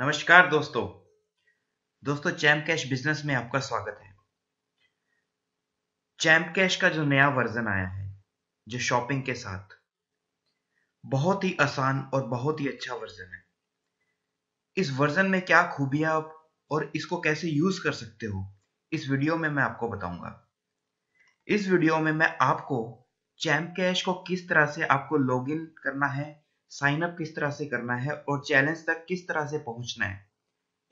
नमस्कार दोस्तों दोस्तों चैम कैश बिजनेस में आपका स्वागत है चैम कैश का जो नया वर्जन आया है जो शॉपिंग के साथ बहुत ही आसान और बहुत ही अच्छा वर्जन है इस वर्जन में क्या खूबियां आप और इसको कैसे यूज कर सकते हो इस वीडियो में मैं आपको बताऊंगा इस वीडियो में मैं आपको चैम कैश को किस तरह से आपको लॉगिन करना है साइन अप किस तरह से करना है और चैलेंज तक किस तरह से पहुंचना है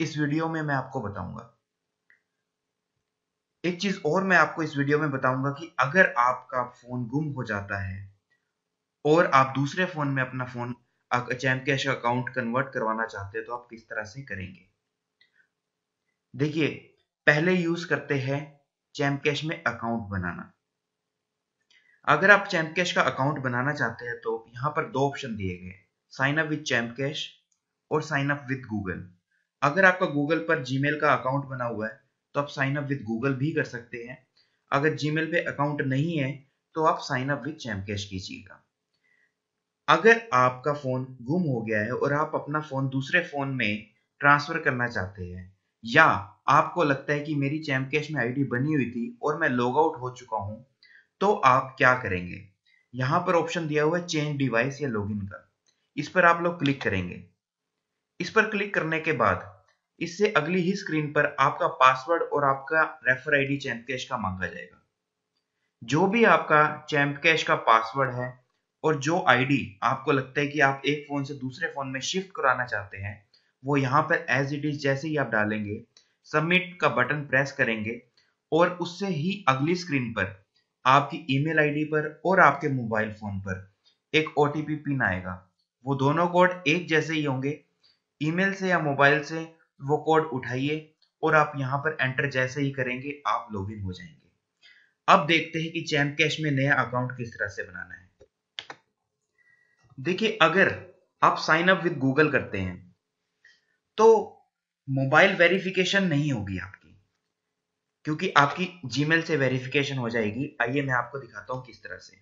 इस वीडियो में मैं आपको बताऊंगा एक चीज और मैं आपको इस वीडियो में बताऊंगा कि अगर आपका फोन गुम हो जाता है और आप दूसरे फोन में अपना phone Champ cash account convert करवाना चाहते हैं तो आप किस तरह से करेंगे देखिए पहले यूज करते हैं चैम कैश में अकाउंट बनाना अगर आप चैम्प कैश का अकाउंट बनाना चाहते हैं तो यहाँ पर दो ऑप्शन दिए गए sign up with Champ cash और साइन अप विद गूगल अगर आपका गूगल पर जीमेल का अकाउंट बना हुआ है तो आप साइन अप विद गूगल भी कर सकते हैं अगर जीमेल पे अकाउंट नहीं है तो आप sign up with Champ cash कीजिएगा अगर आपका फोन गुम हो गया है और आप अपना फोन दूसरे फोन में ट्रांसफर करना चाहते हैं या आपको लगता है कि मेरी चैम्प कैश में आईडी बनी हुई थी और मैं लॉग आउट हो चुका हूँ तो आप क्या करेंगे यहां पर ऑप्शन दिया हुआ है चेंज डिवाइस या लॉगिन का इस पर आप लोग क्लिक करेंगे इस पर क्लिक करने के बाद इससे अगली ही स्क्रीन पर आपका पासवर्ड और आपका रेफर आईडी चैम्प कैश का मांगा जाएगा जो भी आपका चैम्प का पासवर्ड है और जो आईडी आपको लगता है कि आप एक फोन से दूसरे फोन में शिफ्ट कराना चाहते हैं वो यहां पर एज इट इज जैसे ही आप डालेंगे सबमिट का बटन प्रेस करेंगे और उससे ही अगली स्क्रीन पर आपकी ईमेल आईडी पर और आपके मोबाइल फोन पर एक ओ पिन आएगा वो दोनों कोड एक जैसे ही होंगे ईमेल से या मोबाइल से वो कोड उठाइए और आप यहाँ पर एंटर जैसे ही करेंगे आप लॉगिन हो जाएंगे अब देखते हैं कि चैम कैश में नया अकाउंट किस तरह से बनाना है देखिए अगर आप साइन अप विद गूगल करते हैं तो मोबाइल वेरिफिकेशन नहीं होगी आपकी क्योंकि आपकी जीमेल से वेरिफिकेशन हो जाएगी आइए मैं आपको दिखाता हूँ किस तरह से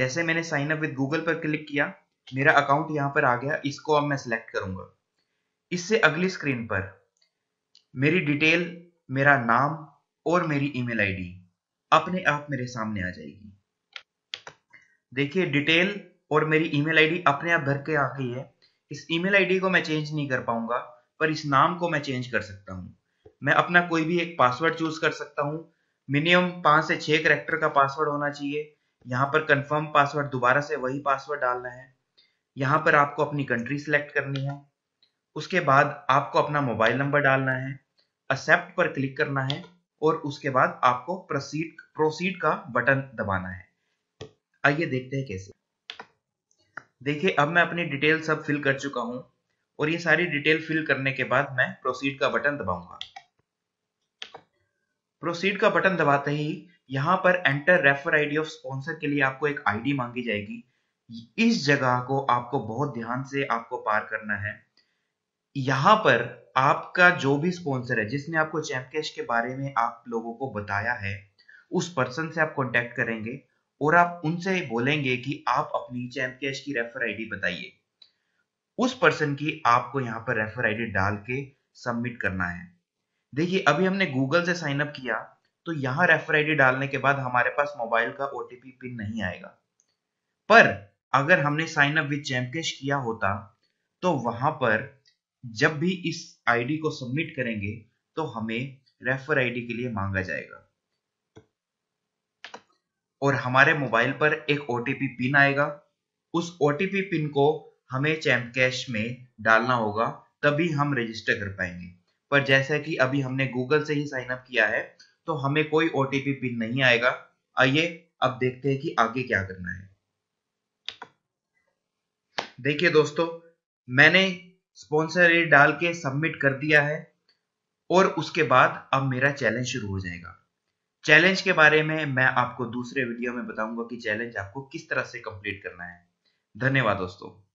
जैसे मैंने साइन अप विद गूगल पर क्लिक किया मेरा अकाउंट यहां पर आ गया इसको अब मैं सिलेक्ट करूंगा इससे अगली स्क्रीन पर मेरी डिटेल मेरा नाम और मेरी ईमेल आईडी अपने आप मेरे सामने आ जाएगी देखिए डिटेल और मेरी ईमेल आईडी अपने आप भर के आ गई है इस ईमेल आईडी को मैं चेंज नहीं कर पाऊंगा पर इस नाम को मैं चेंज कर सकता हूं मैं अपना कोई भी एक पासवर्ड चूज कर सकता हूँ मिनिमम पांच से छह करेक्टर का पासवर्ड होना चाहिए यहाँ पर कंफर्म पासवर्ड दोबारा से वही पासवर्ड डालना है यहाँ पर आपको अपनी कंट्री सिलेक्ट करनी है उसके बाद आपको अपना मोबाइल नंबर डालना है एक्सेप्ट पर क्लिक करना है और उसके बाद आपको प्रोसीड प्रोसीड का बटन दबाना है आइए देखते हैं कैसे देखिए अब मैं अपनी डिटेल सब फिल कर चुका हूँ और ये सारी डिटेल फिल करने के बाद मैं प्रोसीड का बटन दबाऊंगा प्रोसीड का बटन दबाते ही यहाँ पर enter refer ID of sponsor के लिए आपको एक आईडी मांगी जाएगी इस जगह को आपको बहुत ध्यान से आपको पार करना है यहां पर आपका जो भी स्पॉन्सर है जिसने आपको चैम्पकेश के बारे में आप लोगों को बताया है उस पर्सन से आप कॉन्टेक्ट करेंगे और आप उनसे बोलेंगे कि आप अपनी चैम्पकेश की रेफर आईडी बताइए उस पर्सन की आपको यहाँ पर रेफर आईडी डाल के सबमिट करना है देखिए अभी हमने गूगल से साइन अप किया तो यहाँ रेफर आईडी डालने के बाद हमारे पास मोबाइल का ओटीपी पिन नहीं आएगा पर अगर हमने साइन अप विद चैमकेश किया होता तो वहां पर जब भी इस आईडी को सबमिट करेंगे तो हमें रेफर आईडी के लिए मांगा जाएगा और हमारे मोबाइल पर एक ओटीपी पिन आएगा उस ओटीपी पिन को हमें चैमकैश में डालना होगा तभी हम रजिस्टर कर पाएंगे पर जैसा कि अभी हमने गूगल से ही साइन अप किया है तो हमें कोई ओ पिन नहीं आएगा आइए अब देखते हैं कि आगे क्या करना है देखिए दोस्तों मैंने स्पॉन्सर एड डाल के सबमिट कर दिया है और उसके बाद अब मेरा चैलेंज शुरू हो जाएगा चैलेंज के बारे में मैं आपको दूसरे वीडियो में बताऊंगा कि चैलेंज आपको किस तरह से कंप्लीट करना है धन्यवाद दोस्तों